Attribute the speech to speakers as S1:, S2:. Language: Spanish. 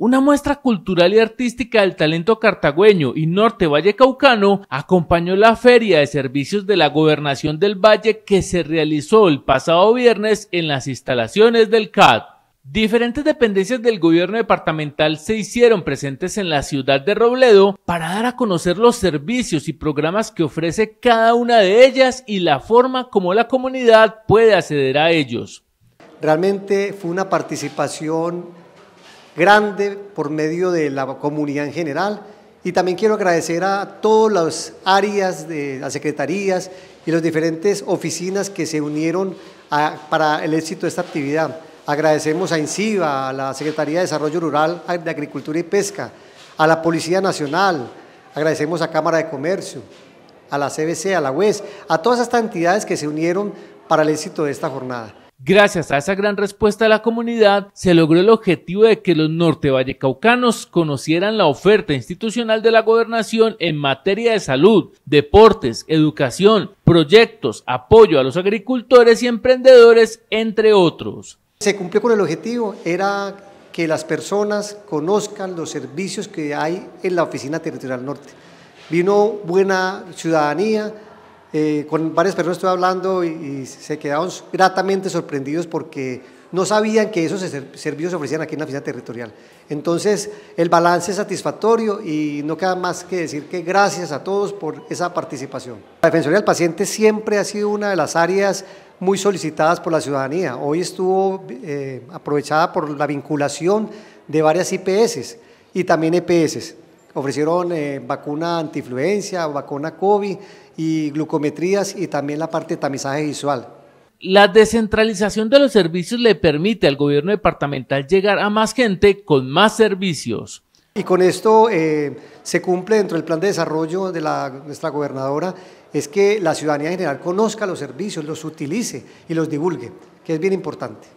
S1: Una muestra cultural y artística del talento cartagüeño y norte valle caucano acompañó la feria de servicios de la gobernación del valle que se realizó el pasado viernes en las instalaciones del CAD. Diferentes dependencias del gobierno departamental se hicieron presentes en la ciudad de Robledo para dar a conocer los servicios y programas que ofrece cada una de ellas y la forma como la comunidad puede acceder
S2: a ellos. Realmente fue una participación grande por medio de la comunidad en general. Y también quiero agradecer a todas las áreas, de las secretarías y las diferentes oficinas que se unieron para el éxito de esta actividad. Agradecemos a INSIVA, a la Secretaría de Desarrollo Rural, de Agricultura y Pesca, a la Policía Nacional, agradecemos a Cámara de Comercio, a la CBC, a la UES, a todas estas entidades que se unieron para el éxito de esta jornada.
S1: Gracias a esa gran respuesta de la comunidad, se logró el objetivo de que los Norte nortevallecaucanos conocieran la oferta institucional de la gobernación en materia de salud, deportes, educación, proyectos, apoyo a los agricultores y emprendedores,
S2: entre otros. Se cumplió con el objetivo, era que las personas conozcan los servicios que hay en la Oficina Territorial Norte. Vino buena ciudadanía, eh, con varias personas estuve hablando y, se quedaron gratamente sorprendidos porque no sabían que esos servicios se ofrecían aquí en la oficina territorial. Entonces, el balance es satisfactorio y no queda más que decir que gracias a todos por esa participación. La Defensoría del Paciente siempre ha sido una de las áreas muy solicitadas por la ciudadanía. Hoy estuvo eh, aprovechada por la vinculación de varias IPS y también EPS. Ofrecieron eh, vacuna antifluencia, vacuna COVID y glucometrías y también la parte de tamizaje visual. La
S1: descentralización de los servicios le permite al gobierno departamental llegar a más gente con más servicios.
S2: Y con esto eh, se cumple dentro del plan de desarrollo de la, nuestra gobernadora, es que la ciudadanía general conozca los servicios, los utilice y los divulgue, que es bien importante.